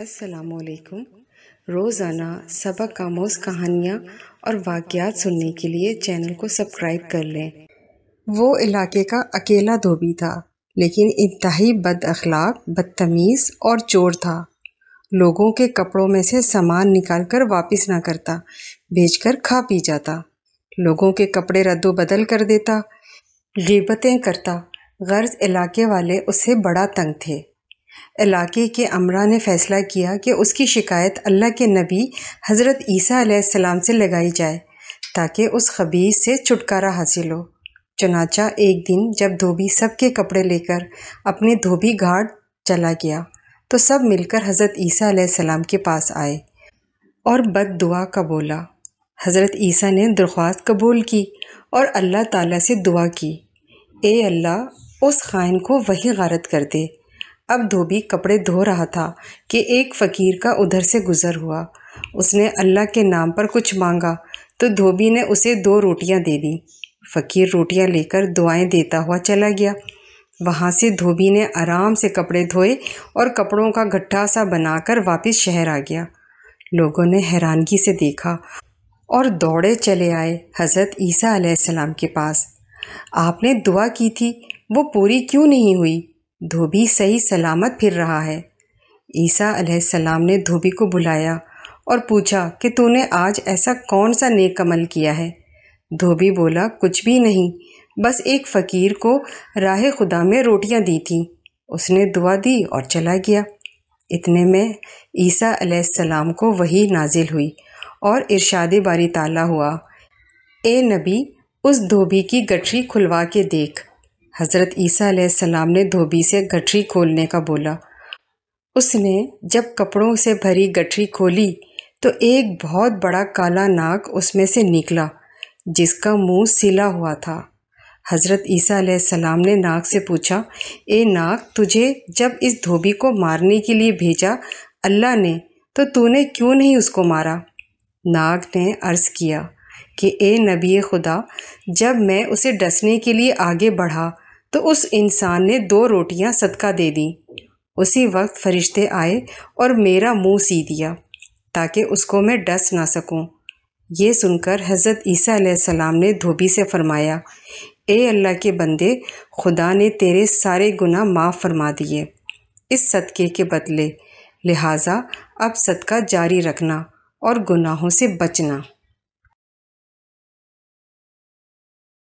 असलकुम रोज़ाना सबक कामोज कहानियाँ और वाक़ात सुनने के लिए चैनल को सब्सक्राइब कर लें वो इलाके का अकेला धोबी था लेकिन इंतहाई बद अखलाक बदतमीज़ और चोर था लोगों के कपड़ों में से सामान निकाल कर वापस ना करता बेचकर खा पी जाता लोगों के कपड़े रद्दो बदल कर देता गिबतें करता गर्ज इलाके वाले उससे बड़ा तंग थे इलाके के अमरा ने फ़ैसला किया कि उसकी शिकायत अल्लाह के नबी हज़रत ईसा सलाम से लगाई जाए ताकि उस खबीज से छुटकारा हासिल हो चनाचा एक दिन जब धोबी सब के कपड़े लेकर अपने धोबी घाट चला गया तो सब मिलकर हज़रत ईसा सलाम के पास आए और बद दुआ का बोला हज़रत ईसा ने दरख्वास्त कबूल की और अल्लाह ताला से दुआ की ए अल्लाह उस खाइन को वही गारत कर दे अब धोबी कपड़े धो रहा था कि एक फ़कीर का उधर से गुज़र हुआ उसने अल्लाह के नाम पर कुछ मांगा तो धोबी ने उसे दो रोटियां दे दी फ़कीर रोटियां लेकर दुआएं देता हुआ चला गया वहाँ से धोबी ने आराम से कपड़े धोए और कपड़ों का गट्ठा सा बनाकर वापस शहर आ गया लोगों ने हैरानगी से देखा और दौड़े चले आए हज़रत ईसा सलाम के पास आपने दुआ की थी वो पूरी क्यों नहीं हुई धोबी सही सलामत फिर रहा है ईसा अलैहिस्सलाम ने धोबी को बुलाया और पूछा कि तूने आज ऐसा कौन सा नेक अमल किया है धोबी बोला कुछ भी नहीं बस एक फ़कीर को राह खुदा में रोटियां दी थी उसने दुआ दी और चला गया इतने में ईसा अलैहिस्सलाम को वही नाजिल हुई और इरशाद बारी ताला हुआ ए नबी उस धोबी की गठरी खुलवा के देख हज़रत ईसा सलाम ने धोबी से गठरी खोलने का बोला उसने जब कपड़ों से भरी गठरी खोली तो एक बहुत बड़ा काला नाक उसमें से निकला जिसका मुंह सिला हुआ था हज़रत ईसा सलाम ने नाक से पूछा ए नाक तुझे जब इस धोबी को मारने के लिए भेजा अल्लाह ने तो तूने क्यों नहीं उसको मारा नाग ने अर्ज़ किया कि ए नबी खुदा जब मैं उसे डसने के लिए आगे बढ़ा तो उस इंसान ने दो रोटियां सदका दे दी उसी वक्त फरिश्ते आए और मेरा मुंह सी दिया ताकि उसको मैं डस ना सकूं। ये सुनकर हज़रत ईसा सलाम ने धोबी से फरमाया ए अल्लाह के बंदे खुदा ने तेरे सारे गुना माफ़ फरमा दिए इस सदक़े के बदले लिहाजा अब सदका जारी रखना और गुनाहों से बचना